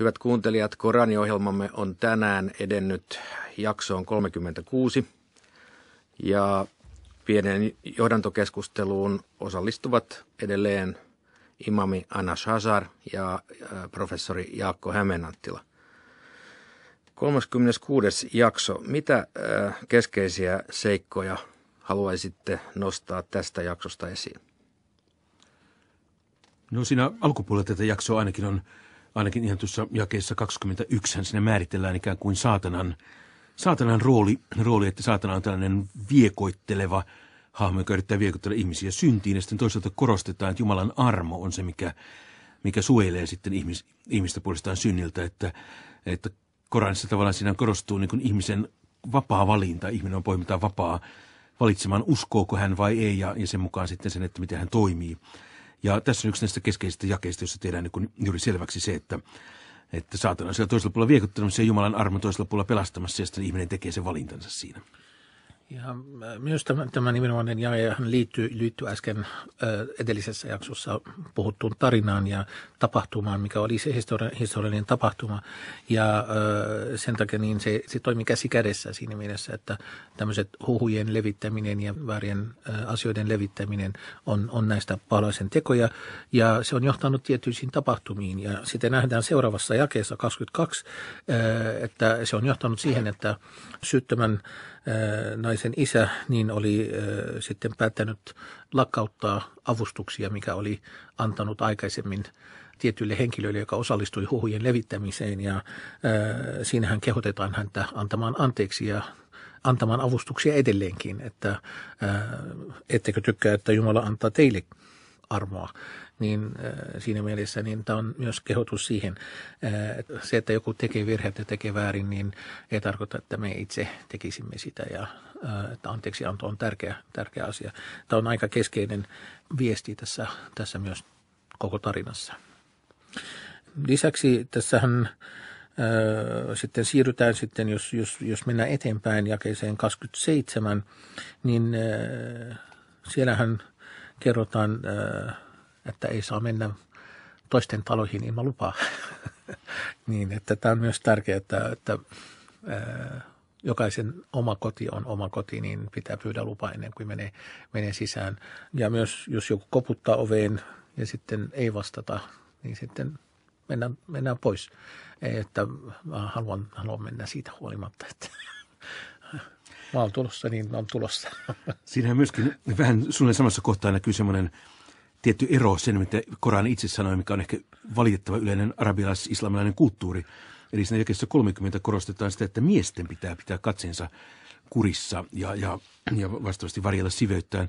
Hyvät kuuntelijat, Korani-ohjelmamme on tänään edennyt jaksoon 36 ja pienen johdantokeskusteluun osallistuvat edelleen imami Anna Shazar ja professori Jaakko Hämeenanttila. 36. jakso. Mitä äh, keskeisiä seikkoja haluaisitte nostaa tästä jaksosta esiin? No siinä alkupuolella tätä jaksoa ainakin on ainakin ihan tuossa jakeessa 21 sinne määritellään ikään kuin saatanan, saatanan rooli, rooli, että saatana on tällainen viekoitteleva hahmo, joka yrittää viekoittele ihmisiä syntiin. Ja sitten toisaalta korostetaan, että Jumalan armo on se, mikä, mikä suojelee sitten ihmis, ihmistä puolestaan synniltä, että, että Koranissa tavallaan siinä korostuu niin ihmisen vapaa valinta. Ihminen on poimitaan vapaa valitsemaan, uskooko hän vai ei, ja, ja sen mukaan sitten sen, että miten hän toimii. Ja tässä on yksi näistä keskeisistä jakeista, jossa tehdään niin juuri selväksi se, että, että saatana on siellä toisella puolella viekuttelemaan ja Jumalan armo toisella puolella pelastamassa ja sitten ihminen tekee sen valintansa siinä. Ja äh, myös tämä, tämä nimenomainen jae liittyy, liittyy äsken äh, edellisessä jaksossa puhuttuun tarinaan ja tapahtumaan, mikä oli se histori- historiallinen tapahtuma. Ja äh, sen takia niin se, se toimii käsi kädessä siinä mielessä, että tämmöiset huhujen levittäminen ja väärien asioiden levittäminen on, on näistä paloisen tekoja. Ja se on johtanut tietyisiin tapahtumiin. Ja sitten nähdään seuraavassa jakeessa 22, että se on johtanut siihen, että syyttömän naisen isä niin oli sitten päättänyt lakkauttaa avustuksia, mikä oli antanut aikaisemmin tietyille henkilöille, joka osallistui huhujen levittämiseen ja siinähän kehotetaan häntä antamaan anteeksi ja antamaan avustuksia edelleenkin, että ettekö tykkää, että Jumala antaa teille armoa, niin äh, siinä mielessä niin tämä on myös kehotus siihen. Äh, se, että joku tekee virheitä, tekee väärin, niin ei tarkoita, että me itse tekisimme sitä ja äh, että anteeksianto on tärkeä, tärkeä asia. Tämä on aika keskeinen viesti tässä, tässä myös koko tarinassa. Lisäksi tässähän sitten siirrytään sitten, jos, jos, jos mennään eteenpäin jakeeseen 27, niin siellähän – kerrotaan, että ei saa mennä toisten taloihin ilman lupaa. niin, että tämä on myös tärkeää, että, että jokaisen oma koti on oma koti, niin pitää pyydä lupa ennen kuin menee, menee sisään. Ja myös jos joku koputtaa oveen ja sitten ei vastata, niin sitten mennään, mennään pois. Että äh, haluan, haluan mennä siitä huolimatta, että mä oon tulossa, niin on tulossa. Siinähän myöskin vähän sulle samassa kohtaa näkyy semmoinen tietty ero sen, mitä Koran itse sanoi, mikä on ehkä valitettava yleinen arabialais islamilainen kulttuuri. Eli siinä jakeessa 30 korostetaan sitä, että miesten pitää pitää katsensa kurissa ja, ja, ja vastaavasti varjella siveyttään.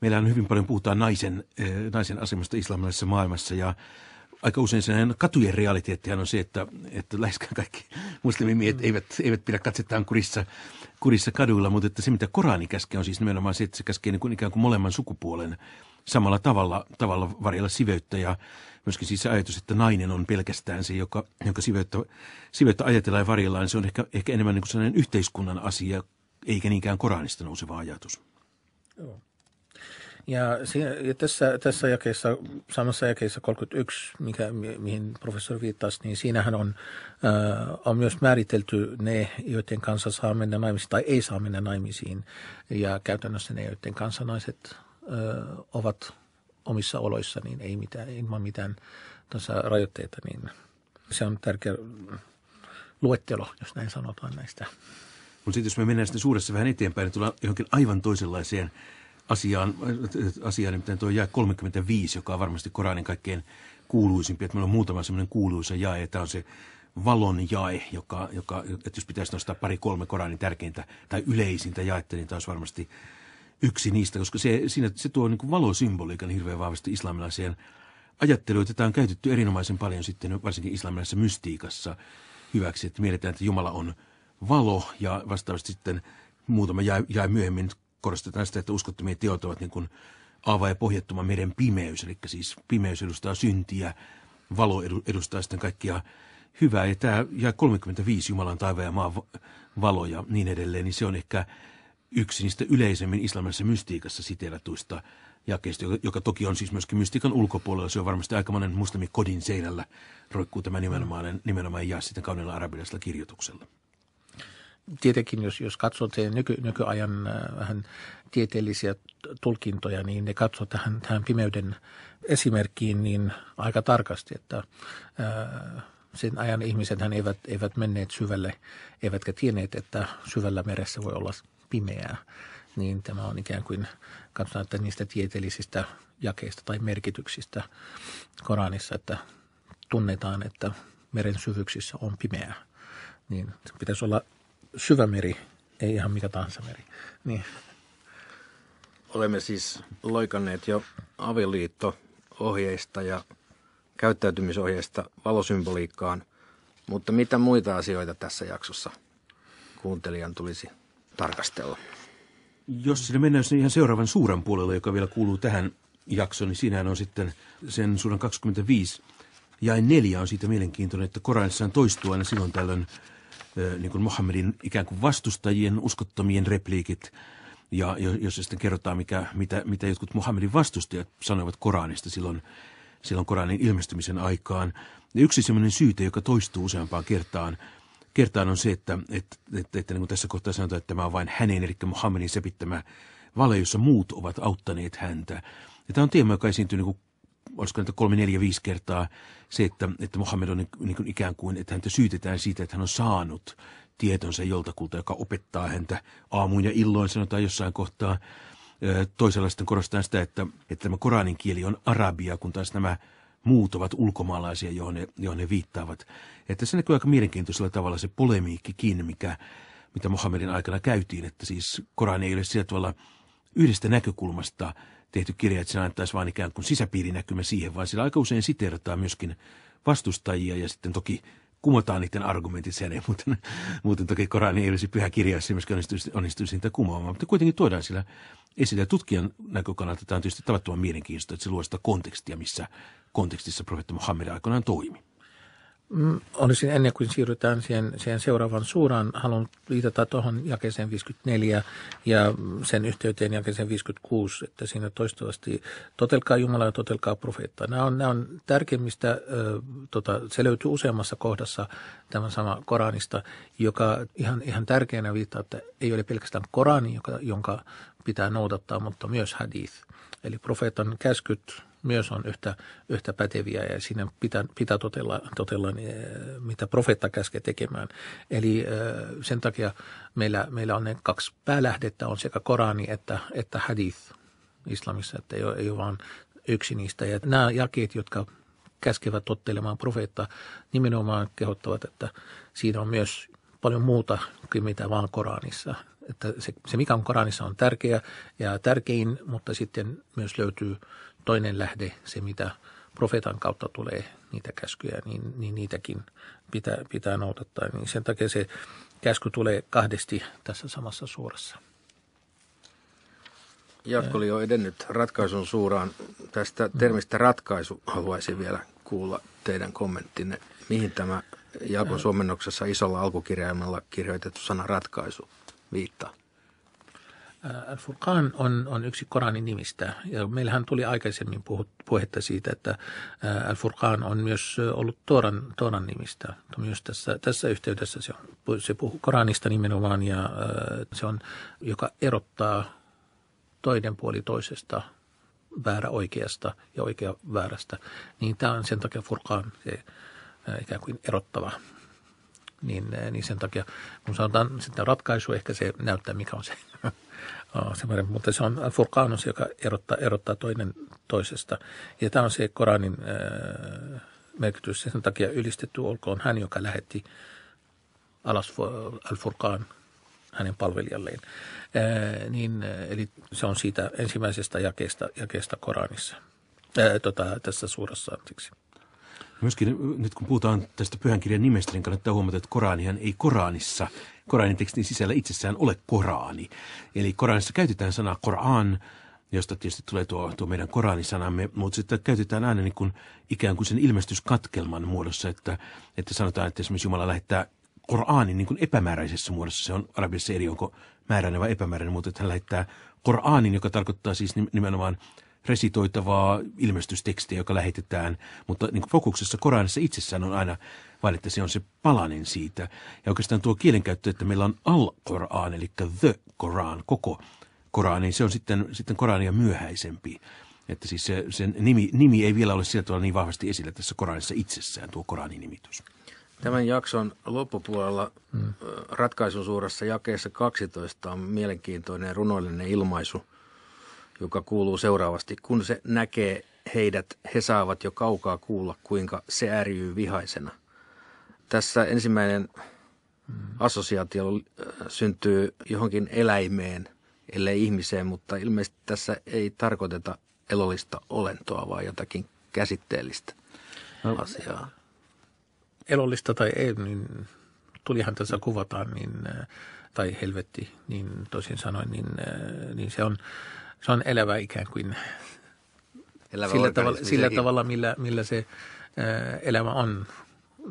Meillä on hyvin paljon puhutaan naisen, eh, naisen asemasta islamilaisessa maailmassa ja aika usein sen katujen realiteettihan on se, että, että läheskään kaikki muslimimiehet mm. eivät, eivät pidä katsettaan kurissa, kurissa kaduilla, mutta että se mitä Korani käskee on siis nimenomaan se, että se käskee niin kuin ikään kuin molemman sukupuolen samalla tavalla, tavalla varjella siveyttä ja myöskin siis se ajatus, että nainen on pelkästään se, joka, jonka siveyttä, siveyttä ajatellaan ja varjellaan, niin se on ehkä, ehkä enemmän niin kuin sellainen yhteiskunnan asia, eikä niinkään Koranista nouseva ajatus. Joo. Ja, ja tässä, tässä jakeessa, samassa jakeessa 31, mikä, mihin professori viittasi, niin siinähän on, äh, on myös määritelty ne, joiden kanssa saa mennä naimisiin tai ei saa mennä naimisiin. Ja käytännössä ne, joiden kanssa naiset äh, ovat omissa oloissa, niin ei mitään, ilman mitään tässä rajoitteita, niin se on tärkeä luettelo, jos näin sanotaan näistä. Mutta sitten jos me mennään sitten suuressa vähän eteenpäin, niin tullaan johonkin aivan toisenlaiseen asiaan, asiaan nimittäin niin tuo jää 35, joka on varmasti Koranin kaikkein kuuluisimpi. Että meillä on muutama semmoinen kuuluisa jae, että on se valon jae, joka, joka että jos pitäisi nostaa pari-kolme Koranin tärkeintä tai yleisintä jaetta, niin tämä olisi varmasti yksi niistä, koska se, siinä, se tuo niinku niin valosymboliikan hirveän vahvasti islamilaiseen ajatteluun. tämä on käytetty erinomaisen paljon sitten varsinkin islamilaisessa mystiikassa hyväksi, että mietitään, että Jumala on valo ja vastaavasti sitten muutama jäi, jäi myöhemmin korostetaan sitä, että uskottomia teot ovat niin kuin aava ja pohjattoman meren pimeys, eli siis pimeys edustaa syntiä, valo edustaa sitten kaikkia hyvää, ja tämä ja 35 Jumalan taivaan ja maan valo ja niin edelleen, niin se on ehkä yksi niistä yleisemmin islamilaisessa mystiikassa siteeratuista jakeista, joka, joka toki on siis myöskin mystiikan ulkopuolella. Se on varmasti monen muslimi kodin seinällä roikkuu tämä nimenomaan, nimenomaan jaa sitten kauniilla arabilaisella kirjoituksella tietenkin, jos, jos katsoo nyky, nykyajan äh, vähän tieteellisiä tulkintoja, niin ne katsoo tähän, tähän pimeyden esimerkkiin niin aika tarkasti, että ää, äh, sen ajan hän eivät, eivät menneet syvälle, eivätkä tienneet, että syvällä meressä voi olla pimeää. Niin tämä on ikään kuin, katsotaan, että niistä tieteellisistä jakeista tai merkityksistä Koranissa, että tunnetaan, että meren syvyyksissä on pimeää. Niin pitäisi olla syvä meri, ei ihan mikä tahansa meri. Niin. Olemme siis loikanneet jo avioliitto-ohjeista ja käyttäytymisohjeista valosymboliikkaan, mutta mitä muita asioita tässä jaksossa kuuntelijan tulisi tarkastella? Jos sinne mennään sinne ihan seuraavan suuran puolelle, joka vielä kuuluu tähän jaksoon, niin siinähän on sitten sen suuran 25 ja neljä on siitä mielenkiintoinen, että Koranissaan toistuu aina silloin tällöin niin kuin Mohammedin ikään kuin vastustajien uskottomien repliikit. Ja jos sitten kerrotaan, mikä, mitä, mitä jotkut Mohammedin vastustajat sanoivat Koranista silloin, silloin Koranin ilmestymisen aikaan. Ja yksi sellainen syyte, joka toistuu useampaan kertaan, kertaan on se, että, että, että, että niin kuin tässä kohtaa sanotaan, että tämä on vain hänen, eli Mohammedin sepittämä vale, jossa muut ovat auttaneet häntä. Ja tämä on teema, joka esiintyy niin olisiko näitä kolme, neljä, viisi kertaa se, että, että Mohammed on niin, niin kuin ikään kuin, että häntä syytetään siitä, että hän on saanut tietonsa joltakulta, joka opettaa häntä aamuun ja illoin, sanotaan jossain kohtaa. Toisella sitten korostetaan sitä, että, että tämä Koranin kieli on arabia, kun taas nämä muut ovat ulkomaalaisia, johon ne, johon ne viittaavat. Että se näkyy aika mielenkiintoisella tavalla se polemiikkikin, mikä, mitä Mohammedin aikana käytiin, että siis Korani ei ole sillä tavalla – yhdestä näkökulmasta tehty kirja, että se antaisi vain ikään kuin sisäpiirinäkymä siihen, vaan sillä aika usein siteerataan myöskin vastustajia ja sitten toki kumotaan niiden argumentit sen, mutta muuten, muuten toki Korani ei olisi pyhä kirja, jos myöskin onnistuisi, onnistuisi niitä kumoamaan, mutta kuitenkin tuodaan sillä esille. Tutkijan näkökannalta tämä on tietysti tavattoman mielenkiintoista, että se luo sitä kontekstia, missä kontekstissa profeetta Muhammed aikoinaan toimi. Mm, olisin ennen kuin siirrytään siihen, siihen seuraavan suuraan, haluan liitata tuohon jakeeseen 54 ja sen yhteyteen jakeeseen 56, että siinä toistuvasti totelkaa Jumala ja totelkaa profeetta. Nämä on, nämä on tärkeimmistä, ö, tota, se löytyy useammassa kohdassa tämä sama Koranista, joka ihan, ihan tärkeänä viittaa, että ei ole pelkästään Korani, joka, jonka pitää noudattaa, mutta myös hadith. Eli profeetan käskyt myös on yhtä, yhtä päteviä ja siinä pitää, pitää totella, totella niin, eh, mitä profeetta käskee tekemään. Eli eh, sen takia meillä, meillä on ne kaksi päälähdettä, on sekä Korani että, että hadith islamissa, että ei ole, ei ole vain yksi niistä. Ja nämä jakeet, jotka käskevät tottelemaan profeetta, nimenomaan kehottavat, että siinä on myös paljon muuta kuin mitä vaan Koranissa. Että se, se mikä on Koranissa on tärkeä ja tärkein, mutta sitten myös löytyy – toinen lähde, se mitä profeetan kautta tulee niitä käskyjä, niin, niin niitäkin pitää, pitää noudattaa. Niin sen takia se käsky tulee kahdesti tässä samassa suorassa. Jatkoli jo edennyt ratkaisun suuraan. Tästä termistä ratkaisu haluaisin vielä kuulla teidän kommenttinne. Mihin tämä Jaakon suomennoksessa isolla alkukirjaimella kirjoitettu sana ratkaisu viittaa? Al-Furqan äh, on, on yksi Koranin nimistä. Ja meillähän tuli aikaisemmin puhut, puhetta siitä, että äh, Al-Furqan on myös äh, ollut toran toran nimistä. Myös tässä, tässä yhteydessä se, on, se puhuu Koranista nimenomaan ja se on, joka erottaa toinen puoli toisesta väärä oikeasta ja oikea väärästä. Niin tämä on sen takia Furqan se ikään kuin erottava niin, niin sen takia, kun sanotaan sitten ratkaisu, ehkä se näyttää, mikä on se semmoinen, mutta se on furkaanus, joka erottaa, erottaa toinen toisesta. Ja tämä on se Koranin ää, merkitys. Sen takia ylistetty olkoon hän, joka lähetti alas al furkaan hänen palvelijalleen. Ää, niin, eli se on siitä ensimmäisestä jakeesta, jakeesta Koranissa, ää, tota, tässä suurassa anteeksi. Myöskin nyt kun puhutaan tästä pyhän kirjan nimestä, niin kannattaa huomata, että Koranihan ei Koranissa, Koranin tekstin sisällä itsessään ole Korani. Eli Koranissa käytetään sanaa Koran, josta tietysti tulee tuo, tuo meidän Koranisanamme, mutta sitten käytetään aina niin kuin ikään kuin sen ilmestyskatkelman muodossa, että, että sanotaan, että esimerkiksi Jumala lähettää Koranin niin kuin epämääräisessä muodossa. Se on arabiassa eri, onko määräinen vai epämääräinen, mutta että hän lähettää Koranin, joka tarkoittaa siis nimenomaan – resitoitavaa ilmestystekstiä, joka lähetetään, mutta niin kuin fokuksessa Koranissa itsessään on aina vain, että se on se palanen siitä. Ja oikeastaan tuo kielenkäyttö, että meillä on al-Koran, eli the Koran, koko Koran, niin se on sitten, sitten Korania myöhäisempi. Että siis se, sen nimi, nimi ei vielä ole sillä tavalla niin vahvasti esillä tässä Koranissa itsessään, tuo Koranin nimitys. Tämän jakson loppupuolella mm. Äh, ratkaisun suurassa jakeessa 12 on mielenkiintoinen runoillinen ilmaisu – joka kuuluu seuraavasti. Kun se näkee heidät, he saavat jo kaukaa kuulla, kuinka se ärjyy vihaisena. Tässä ensimmäinen assosiaatio äh, syntyy johonkin eläimeen, ellei ihmiseen, mutta ilmeisesti tässä ei tarkoiteta elollista olentoa, vaan jotakin käsitteellistä no, asiaa. Elollista tai ei, niin tulihan tässä kuvataan, niin, äh, tai helvetti, niin tosin sanoin niin, äh, niin se on – se on elävä ikään kuin elävä sillä, tavalla, siis sillä tavalla, millä, millä se eh, elämä on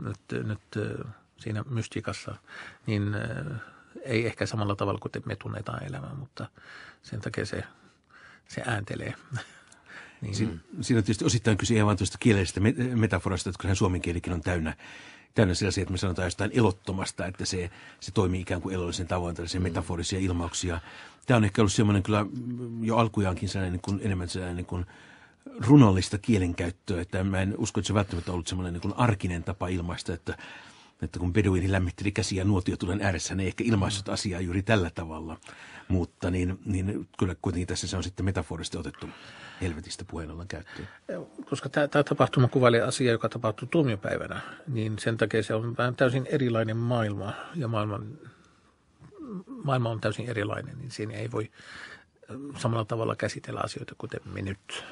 nyt, nyt eh, siinä mystikassa, niin eh, ei ehkä samalla tavalla kuin me tunnetaan elämää, mutta sen takia se, se ääntelee. Niin. Si- siinä on tietysti osittain kyse ihan vain tuosta kielestä metaforasta, että suomen kielikin on täynnä, täynnä sellaisia, että me sanotaan jostain elottomasta, että se, se toimii ikään kuin elollisen tavoin, tällaisia mm. metaforisia ilmauksia. Tämä on ehkä ollut semmoinen kyllä jo alkujaankin sellainen niin kuin, enemmän sellainen niin kuin, runollista kielenkäyttöä, että mä en usko, että se välttämättä ollut semmoinen niin kuin arkinen tapa ilmaista, että, että kun beduini lämmitteli käsiä nuotiotulen ääressä, niin ei ehkä ilmaissut mm. asiaa juuri tällä tavalla. Mutta niin, niin kyllä kuitenkin tässä se on sitten metaforisesti otettu helvetistä puheen ollen käyttöön. Koska tämä, tämä tapahtuma kuvailee asiaa, joka tapahtuu tuomiopäivänä, niin sen takia se on vähän täysin erilainen maailma ja maailman, maailma on täysin erilainen, niin siinä ei voi äh, samalla tavalla käsitellä asioita, kuten me nyt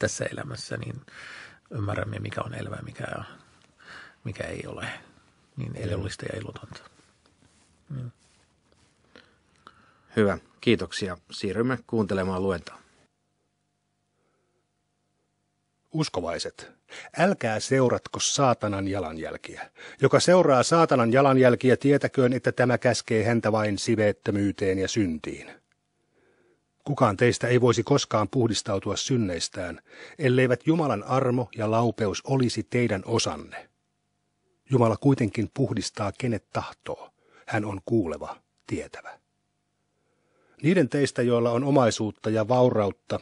tässä elämässä, niin ymmärrämme, mikä on elämä, mikä, mikä ei ole. Niin elollista ja ilotonta. Mm. Hyvä, kiitoksia. Siirrymme kuuntelemaan luentaa. Uskovaiset, älkää seuratko saatanan jalanjälkiä. Joka seuraa saatanan jalanjälkiä, tietäköön, että tämä käskee häntä vain siveettömyyteen ja syntiin. Kukaan teistä ei voisi koskaan puhdistautua synneistään, elleivät Jumalan armo ja laupeus olisi teidän osanne. Jumala kuitenkin puhdistaa kenet tahtoo. Hän on kuuleva, tietävä. Niiden teistä, joilla on omaisuutta ja vaurautta,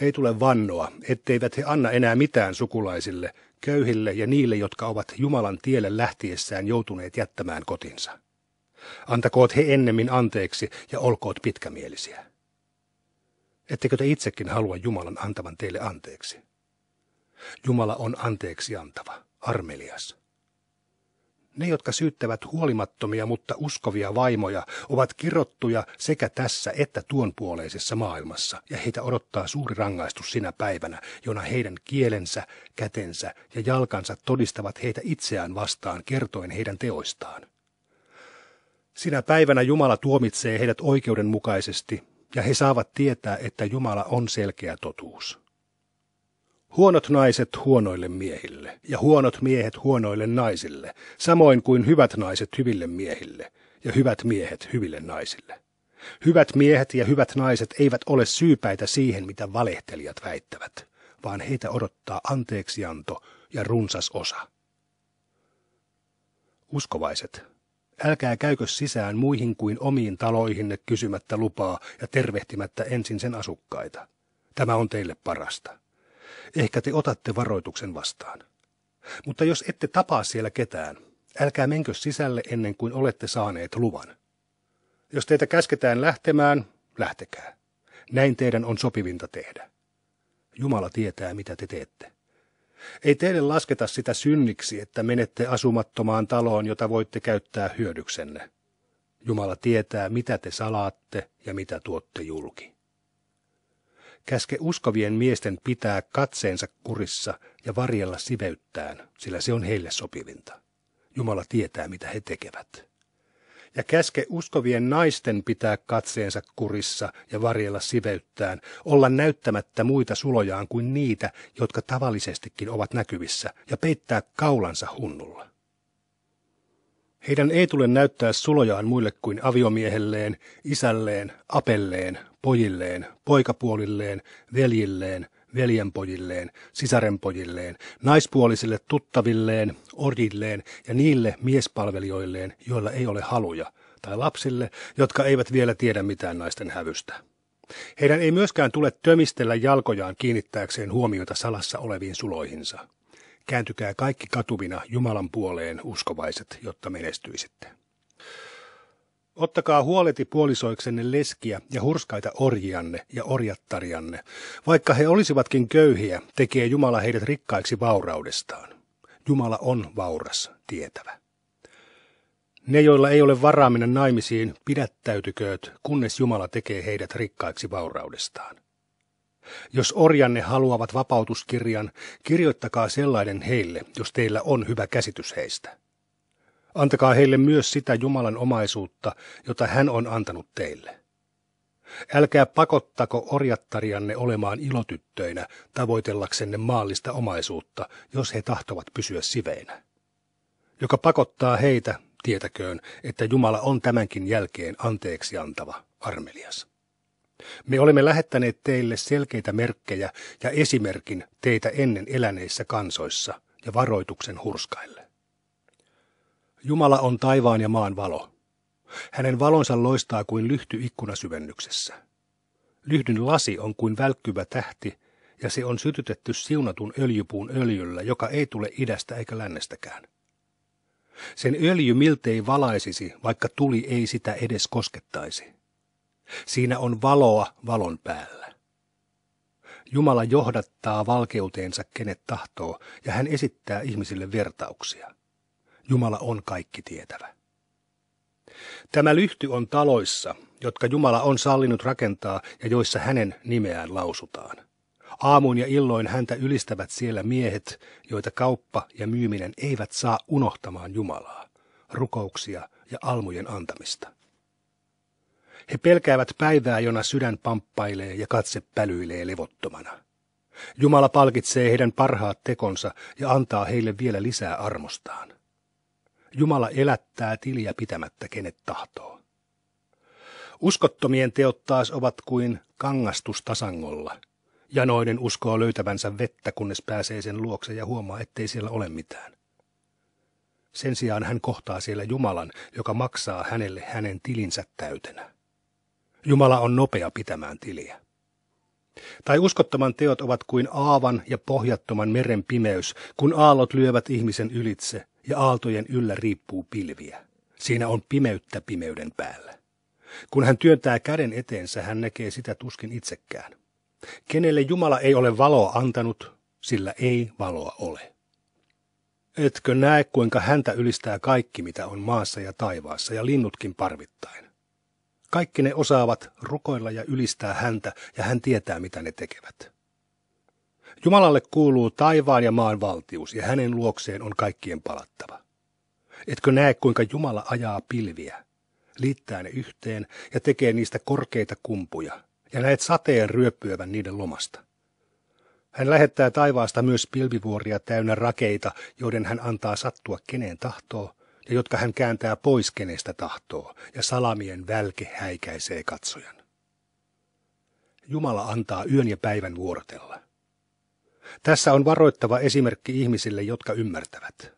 ei tule vannoa, etteivät he anna enää mitään sukulaisille, köyhille ja niille, jotka ovat Jumalan tielle lähtiessään joutuneet jättämään kotinsa. Antakoot he ennemmin anteeksi ja olkoot pitkämielisiä. Ettekö te itsekin halua Jumalan antavan teille anteeksi? Jumala on anteeksi antava, armelias. Ne, jotka syyttävät huolimattomia, mutta uskovia vaimoja, ovat kirottuja sekä tässä että tuonpuoleisessa maailmassa, ja heitä odottaa suuri rangaistus sinä päivänä, jona heidän kielensä, kätensä ja jalkansa todistavat heitä itseään vastaan kertoen heidän teoistaan. Sinä päivänä Jumala tuomitsee heidät oikeudenmukaisesti, ja he saavat tietää, että Jumala on selkeä totuus. Huonot naiset huonoille miehille ja huonot miehet huonoille naisille, samoin kuin hyvät naiset hyville miehille ja hyvät miehet hyville naisille. Hyvät miehet ja hyvät naiset eivät ole syypäitä siihen, mitä valehtelijat väittävät, vaan heitä odottaa anteeksianto ja runsas osa. Uskovaiset, älkää käykö sisään muihin kuin omiin taloihinne kysymättä lupaa ja tervehtimättä ensin sen asukkaita. Tämä on teille parasta. Ehkä te otatte varoituksen vastaan. Mutta jos ette tapaa siellä ketään, älkää menkö sisälle ennen kuin olette saaneet luvan. Jos teitä käsketään lähtemään, lähtekää. Näin teidän on sopivinta tehdä. Jumala tietää, mitä te teette. Ei teille lasketa sitä synniksi, että menette asumattomaan taloon, jota voitte käyttää hyödyksenne. Jumala tietää, mitä te salaatte ja mitä tuotte julki. Käske uskovien miesten pitää katseensa kurissa ja varjella siveyttään, sillä se on heille sopivinta. Jumala tietää, mitä he tekevät. Ja käske uskovien naisten pitää katseensa kurissa ja varjella siveyttään, olla näyttämättä muita sulojaan kuin niitä, jotka tavallisestikin ovat näkyvissä, ja peittää kaulansa hunnulla. Heidän ei tule näyttää sulojaan muille kuin aviomiehelleen, isälleen, apelleen, pojilleen, poikapuolilleen, veljilleen, veljenpojilleen, sisarenpojilleen, naispuolisille tuttavilleen, orjilleen ja niille miespalvelijoilleen, joilla ei ole haluja, tai lapsille, jotka eivät vielä tiedä mitään naisten hävystä. Heidän ei myöskään tule tömistellä jalkojaan kiinnittääkseen huomiota salassa oleviin suloihinsa. Kääntykää kaikki katuvina Jumalan puoleen uskovaiset, jotta menestyisitte. Ottakaa huoleti puolisoiksenne leskiä ja hurskaita orjianne ja orjattarianne. Vaikka he olisivatkin köyhiä, tekee Jumala heidät rikkaiksi vauraudestaan. Jumala on vauras, tietävä. Ne, joilla ei ole varaa mennä naimisiin, pidättäytykööt, kunnes Jumala tekee heidät rikkaiksi vauraudestaan. Jos orjanne haluavat vapautuskirjan, kirjoittakaa sellainen heille, jos teillä on hyvä käsitys heistä. Antakaa heille myös sitä Jumalan omaisuutta, jota hän on antanut teille. Älkää pakottako orjattarianne olemaan ilotyttöinä tavoitellaksenne maallista omaisuutta, jos he tahtovat pysyä siveinä. Joka pakottaa heitä, tietäköön, että Jumala on tämänkin jälkeen anteeksi antava, armelias. Me olemme lähettäneet teille selkeitä merkkejä ja esimerkin teitä ennen eläneissä kansoissa ja varoituksen hurskaille. Jumala on taivaan ja maan valo. Hänen valonsa loistaa kuin lyhty ikkunasyvennyksessä. Lyhdyn lasi on kuin välkkyvä tähti, ja se on sytytetty siunatun öljypuun öljyllä, joka ei tule idästä eikä lännestäkään. Sen öljy miltei valaisisi, vaikka tuli ei sitä edes koskettaisi. Siinä on valoa valon päällä. Jumala johdattaa valkeuteensa kenet tahtoo, ja hän esittää ihmisille vertauksia. Jumala on kaikki tietävä. Tämä lyhty on taloissa, jotka Jumala on sallinut rakentaa ja joissa hänen nimeään lausutaan. Aamuin ja illoin häntä ylistävät siellä miehet, joita kauppa ja myyminen eivät saa unohtamaan Jumalaa, rukouksia ja almujen antamista. He pelkäävät päivää, jona sydän pamppailee ja katse pälyilee levottomana. Jumala palkitsee heidän parhaat tekonsa ja antaa heille vielä lisää armostaan. Jumala elättää tiliä pitämättä kenet tahtoo. Uskottomien teot taas ovat kuin kangastus tasangolla. Janoinen uskoo löytävänsä vettä, kunnes pääsee sen luokse ja huomaa, ettei siellä ole mitään. Sen sijaan hän kohtaa siellä Jumalan, joka maksaa hänelle hänen tilinsä täytenä. Jumala on nopea pitämään tiliä. Tai uskottoman teot ovat kuin aavan ja pohjattoman meren pimeys, kun aallot lyövät ihmisen ylitse, ja aaltojen yllä riippuu pilviä. Siinä on pimeyttä pimeyden päällä. Kun hän työntää käden eteensä, hän näkee sitä tuskin itsekään. Kenelle Jumala ei ole valoa antanut, sillä ei valoa ole. Etkö näe, kuinka häntä ylistää kaikki, mitä on maassa ja taivaassa, ja linnutkin parvittain? Kaikki ne osaavat rukoilla ja ylistää häntä, ja hän tietää, mitä ne tekevät. Jumalalle kuuluu taivaan ja maan valtius, ja hänen luokseen on kaikkien palattava. Etkö näe, kuinka Jumala ajaa pilviä, liittää ne yhteen ja tekee niistä korkeita kumpuja, ja näet sateen ryöpyävän niiden lomasta? Hän lähettää taivaasta myös pilvivuoria täynnä rakeita, joiden hän antaa sattua keneen tahtoo, ja jotka hän kääntää pois kenestä tahtoo, ja salamien välke häikäisee katsojan. Jumala antaa yön ja päivän vuorotella. Tässä on varoittava esimerkki ihmisille, jotka ymmärtävät.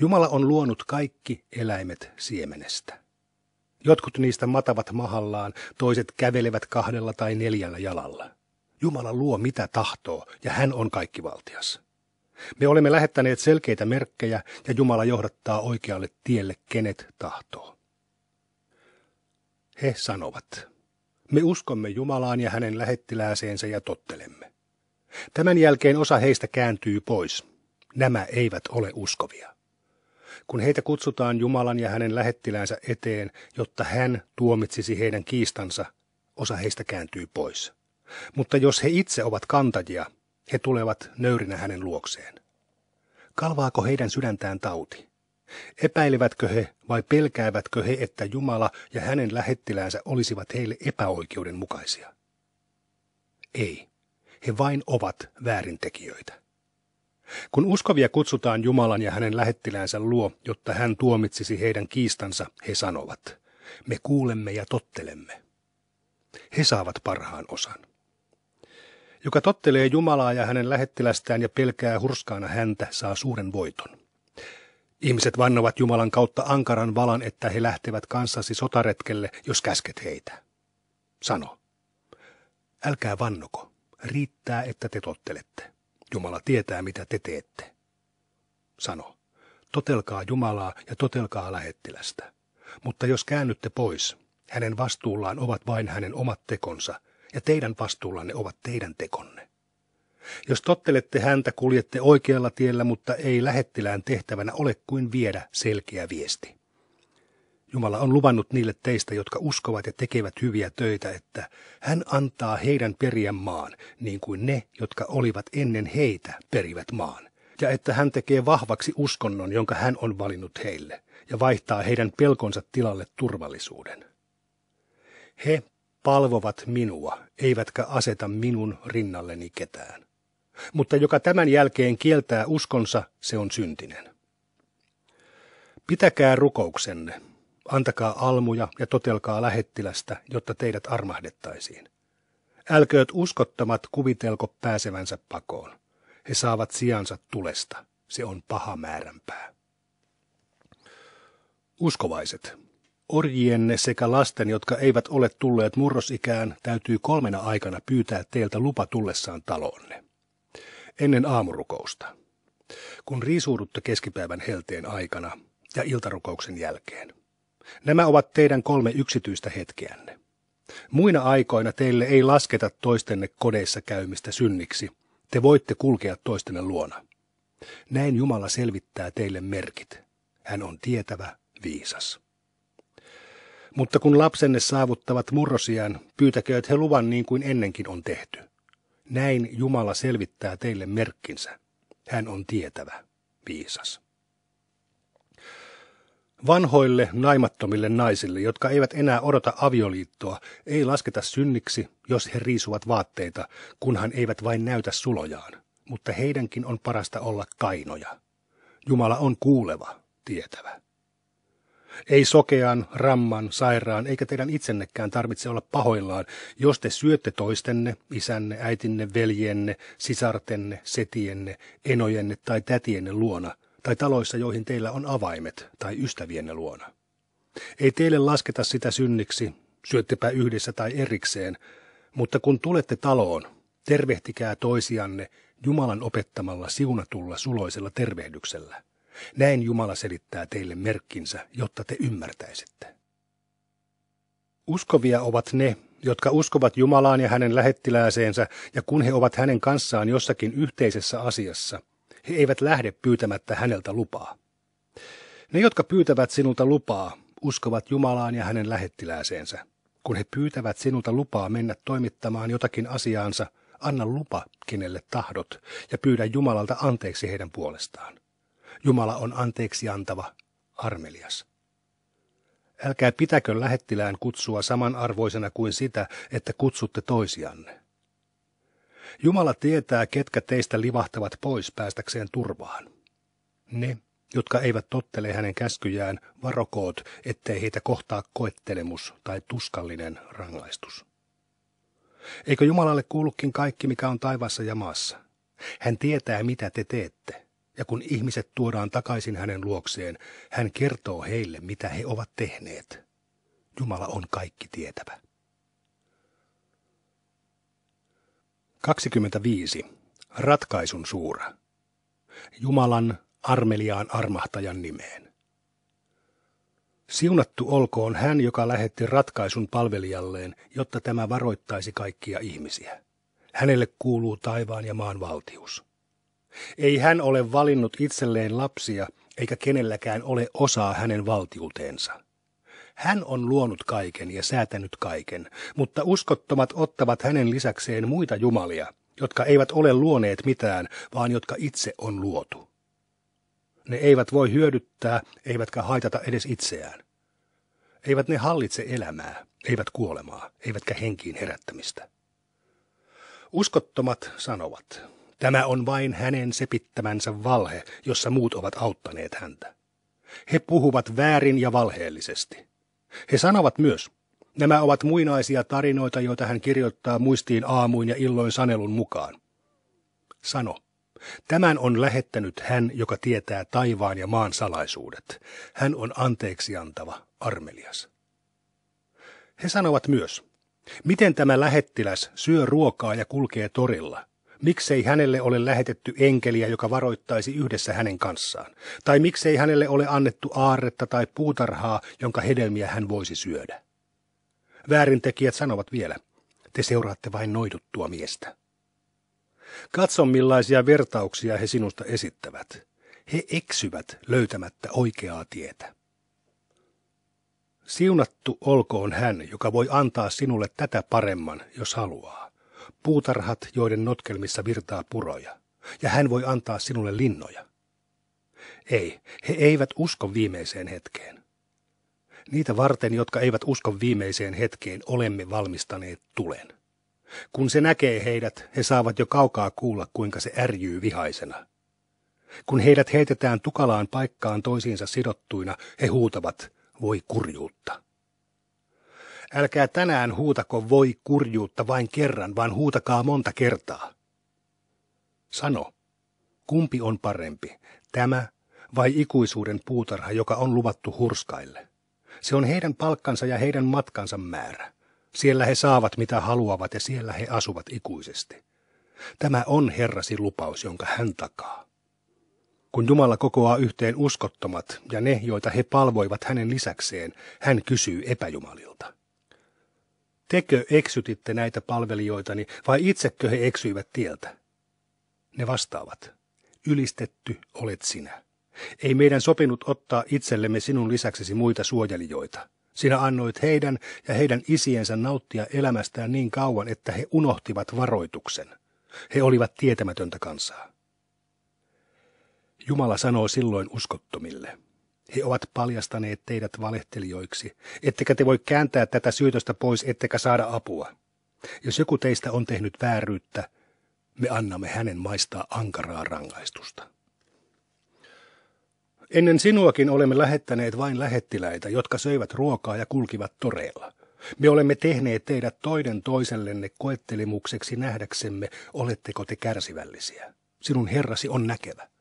Jumala on luonut kaikki eläimet siemenestä. Jotkut niistä matavat mahallaan, toiset kävelevät kahdella tai neljällä jalalla. Jumala luo mitä tahtoo, ja hän on kaikkivaltias. Me olemme lähettäneet selkeitä merkkejä, ja Jumala johdattaa oikealle tielle, kenet tahtoo. He sanovat, me uskomme Jumalaan ja hänen lähettilääseensä ja tottelemme. Tämän jälkeen osa heistä kääntyy pois. Nämä eivät ole uskovia. Kun heitä kutsutaan Jumalan ja hänen lähettiläänsä eteen, jotta hän tuomitsisi heidän kiistansa, osa heistä kääntyy pois. Mutta jos he itse ovat kantajia, he tulevat nöyrinä hänen luokseen. Kalvaako heidän sydäntään tauti? Epäilevätkö he vai pelkäävätkö he, että Jumala ja hänen lähettiläänsä olisivat heille epäoikeudenmukaisia? Ei he vain ovat väärintekijöitä. Kun uskovia kutsutaan Jumalan ja hänen lähettiläänsä luo, jotta hän tuomitsisi heidän kiistansa, he sanovat, me kuulemme ja tottelemme. He saavat parhaan osan. Joka tottelee Jumalaa ja hänen lähettilästään ja pelkää hurskaana häntä, saa suuren voiton. Ihmiset vannovat Jumalan kautta ankaran valan, että he lähtevät kanssasi sotaretkelle, jos käsket heitä. Sano, älkää vannoko riittää, että te tottelette. Jumala tietää, mitä te teette. Sano, totelkaa Jumalaa ja totelkaa lähettilästä. Mutta jos käännytte pois, hänen vastuullaan ovat vain hänen omat tekonsa, ja teidän vastuullanne ovat teidän tekonne. Jos tottelette häntä, kuljette oikealla tiellä, mutta ei lähettilään tehtävänä ole kuin viedä selkeä viesti. Jumala on luvannut niille teistä, jotka uskovat ja tekevät hyviä töitä, että hän antaa heidän periä maan, niin kuin ne, jotka olivat ennen heitä, perivät maan. Ja että hän tekee vahvaksi uskonnon, jonka hän on valinnut heille, ja vaihtaa heidän pelkonsa tilalle turvallisuuden. He palvovat minua, eivätkä aseta minun rinnalleni ketään. Mutta joka tämän jälkeen kieltää uskonsa, se on syntinen. Pitäkää rukouksenne, Antakaa almuja ja totelkaa lähettilästä, jotta teidät armahdettaisiin. Älkööt uskottomat kuvitelko pääsevänsä pakoon. He saavat sijansa tulesta. Se on paha määränpää. Uskovaiset, orjienne sekä lasten, jotka eivät ole tulleet murrosikään, täytyy kolmena aikana pyytää teiltä lupa tullessaan taloonne. Ennen aamurukousta. Kun riisuudutte keskipäivän helteen aikana ja iltarukouksen jälkeen. Nämä ovat teidän kolme yksityistä hetkeänne. Muina aikoina teille ei lasketa toistenne kodeissa käymistä synniksi. Te voitte kulkea toistenne luona. Näin Jumala selvittää teille merkit. Hän on tietävä viisas. Mutta kun lapsenne saavuttavat murrosiaan, pyytäkööt he luvan niin kuin ennenkin on tehty. Näin Jumala selvittää teille merkkinsä. Hän on tietävä, viisas. Vanhoille naimattomille naisille, jotka eivät enää odota avioliittoa, ei lasketa synniksi, jos he riisuvat vaatteita, kunhan eivät vain näytä sulojaan. Mutta heidänkin on parasta olla kainoja. Jumala on kuuleva, tietävä. Ei sokean, ramman, sairaan eikä teidän itsennekään tarvitse olla pahoillaan, jos te syötte toistenne, isänne, äitinne, veljenne, sisartenne, setienne, enojenne tai tätienne luona – tai taloissa, joihin teillä on avaimet tai ystävienne luona. Ei teille lasketa sitä synniksi, syöttepä yhdessä tai erikseen, mutta kun tulette taloon, tervehtikää toisianne Jumalan opettamalla siunatulla suloisella tervehdyksellä. Näin Jumala selittää teille merkkinsä, jotta te ymmärtäisitte. Uskovia ovat ne, jotka uskovat Jumalaan ja hänen lähettilääseensä, ja kun he ovat hänen kanssaan jossakin yhteisessä asiassa – he eivät lähde pyytämättä häneltä lupaa. Ne, jotka pyytävät sinulta lupaa, uskovat Jumalaan ja hänen lähettilääseensä. Kun he pyytävät sinulta lupaa mennä toimittamaan jotakin asiaansa, anna lupa, kenelle tahdot, ja pyydä Jumalalta anteeksi heidän puolestaan. Jumala on anteeksi antava, armelias. Älkää pitäkö lähettilään kutsua samanarvoisena kuin sitä, että kutsutte toisianne. Jumala tietää, ketkä teistä livahtavat pois päästäkseen turvaan. Ne, jotka eivät tottele hänen käskyjään, varokoot, ettei heitä kohtaa koettelemus tai tuskallinen rangaistus. Eikö Jumalalle kuulukin kaikki, mikä on taivaassa ja maassa? Hän tietää, mitä te teette, ja kun ihmiset tuodaan takaisin hänen luokseen, hän kertoo heille, mitä he ovat tehneet. Jumala on kaikki tietävä. 25. Ratkaisun suura. Jumalan armeliaan armahtajan nimeen. Siunattu olkoon hän, joka lähetti ratkaisun palvelijalleen, jotta tämä varoittaisi kaikkia ihmisiä. Hänelle kuuluu taivaan ja maan valtius. Ei hän ole valinnut itselleen lapsia, eikä kenelläkään ole osaa hänen valtiuteensa. Hän on luonut kaiken ja säätänyt kaiken, mutta uskottomat ottavat hänen lisäkseen muita jumalia, jotka eivät ole luoneet mitään, vaan jotka itse on luotu. Ne eivät voi hyödyttää, eivätkä haitata edes itseään. Eivät ne hallitse elämää, eivät kuolemaa, eivätkä henkiin herättämistä. Uskottomat sanovat, tämä on vain hänen sepittämänsä valhe, jossa muut ovat auttaneet häntä. He puhuvat väärin ja valheellisesti. He sanovat myös, nämä ovat muinaisia tarinoita, joita hän kirjoittaa muistiin aamuin ja illoin sanelun mukaan. Sano, tämän on lähettänyt hän, joka tietää taivaan ja maan salaisuudet. Hän on anteeksiantava, armelias. He sanovat myös, miten tämä lähettiläs syö ruokaa ja kulkee torilla – miksei hänelle ole lähetetty enkeliä, joka varoittaisi yhdessä hänen kanssaan? Tai miksei hänelle ole annettu aarretta tai puutarhaa, jonka hedelmiä hän voisi syödä? Väärintekijät sanovat vielä, te seuraatte vain noiduttua miestä. Katso millaisia vertauksia he sinusta esittävät. He eksyvät löytämättä oikeaa tietä. Siunattu olkoon hän, joka voi antaa sinulle tätä paremman, jos haluaa puutarhat, joiden notkelmissa virtaa puroja, ja hän voi antaa sinulle linnoja. Ei, he eivät usko viimeiseen hetkeen. Niitä varten, jotka eivät usko viimeiseen hetkeen, olemme valmistaneet tulen. Kun se näkee heidät, he saavat jo kaukaa kuulla, kuinka se ärjyy vihaisena. Kun heidät heitetään tukalaan paikkaan toisiinsa sidottuina, he huutavat, voi kurjuutta. Älkää tänään huutako voi kurjuutta vain kerran, vaan huutakaa monta kertaa. Sano, kumpi on parempi, tämä vai ikuisuuden puutarha, joka on luvattu hurskaille? Se on heidän palkkansa ja heidän matkansa määrä. Siellä he saavat mitä haluavat ja siellä he asuvat ikuisesti. Tämä on Herrasi lupaus, jonka hän takaa. Kun Jumala kokoaa yhteen uskottomat ja ne, joita he palvoivat hänen lisäkseen, hän kysyy epäjumalilta tekö eksytitte näitä palvelijoitani niin vai itsekö he eksyivät tieltä? Ne vastaavat, ylistetty olet sinä. Ei meidän sopinut ottaa itsellemme sinun lisäksesi muita suojelijoita. Sinä annoit heidän ja heidän isiensä nauttia elämästään niin kauan, että he unohtivat varoituksen. He olivat tietämätöntä kansaa. Jumala sanoo silloin uskottomille, he ovat paljastaneet teidät valehtelijoiksi, ettekä te voi kääntää tätä syytöstä pois, ettekä saada apua. Jos joku teistä on tehnyt vääryyttä, me annamme hänen maistaa ankaraa rangaistusta. Ennen sinuakin olemme lähettäneet vain lähettiläitä, jotka söivät ruokaa ja kulkivat toreilla. Me olemme tehneet teidät toinen toisellenne koettelemukseksi nähdäksemme, oletteko te kärsivällisiä. Sinun herrasi on näkevä.